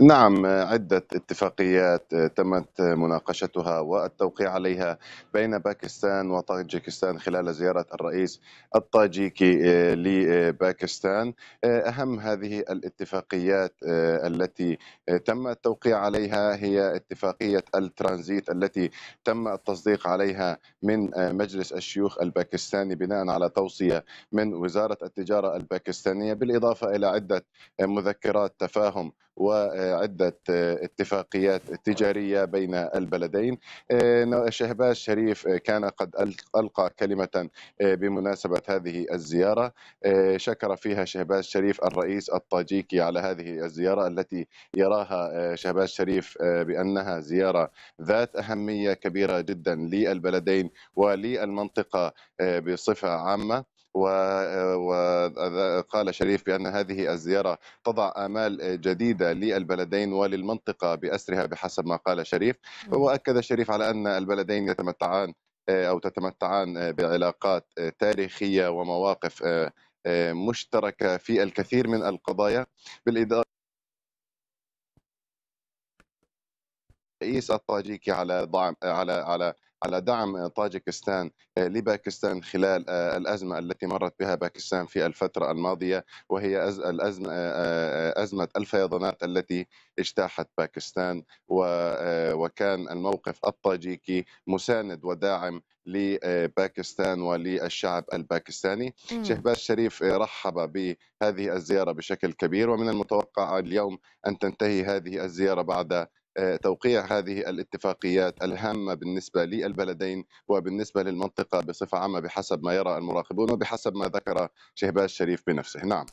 نعم عدة اتفاقيات تمت مناقشتها والتوقيع عليها بين باكستان وطاجكستان خلال زيارة الرئيس الطاجيكي آه، لباكستان آه، آه، أهم هذه الاتفاقيات التي تم التوقيع عليها هي اتفاقية الترانزيت التي تم التصديق عليها من مجلس الشيوخ الباكستاني بناء على توصية من وزارة التجارة الباكستانية بالإضافة إلى عدة مذكرات تفاهم وعدة آه، اتفاقيات تجارية بين البلدين آه، شهباز شريف آه، كان قد ألقى كلمة بمناسبة هذه الزيارة شكر فيها شهباز شريف الرئيس الطاجيكي على هذه الزيارة التي يراها شهباز شريف بأنها زيارة ذات أهمية كبيرة جدا للبلدين وللمنطقة بصفة عامة وقال شريف بأن هذه الزيارة تضع آمال جديدة للبلدين وللمنطقة بأسرها بحسب ما قال شريف وأكد شريف على أن البلدين يتمتعان آه، أو تتمتعان آه، بعلاقات آه، تاريخية ومواقف مشتركة في الكثير من القضايا بالإضافة الرئيس الطاجيكي على دعم على على على دعم طاجكستان آه، لباكستان خلال آه، الازمه التي مرت بها باكستان في الفتره الماضيه وهي الازمه آه، ازمه الفيضانات التي اجتاحت باكستان وكان الموقف الطاجيكي مساند وداعم لباكستان وللشعب الباكستاني شهباز شريف رحب بهذه الزياره بشكل كبير ومن المتوقع اليوم ان تنتهي هذه الزياره بعد آه، توقيع هذه الاتفاقيات الهامه بالنسبه للبلدين وبالنسبه للمنطقه بصفه عامه بحسب ما يرى المراقبون وبحسب ما ذكر شهباز شريف بنفسه نعم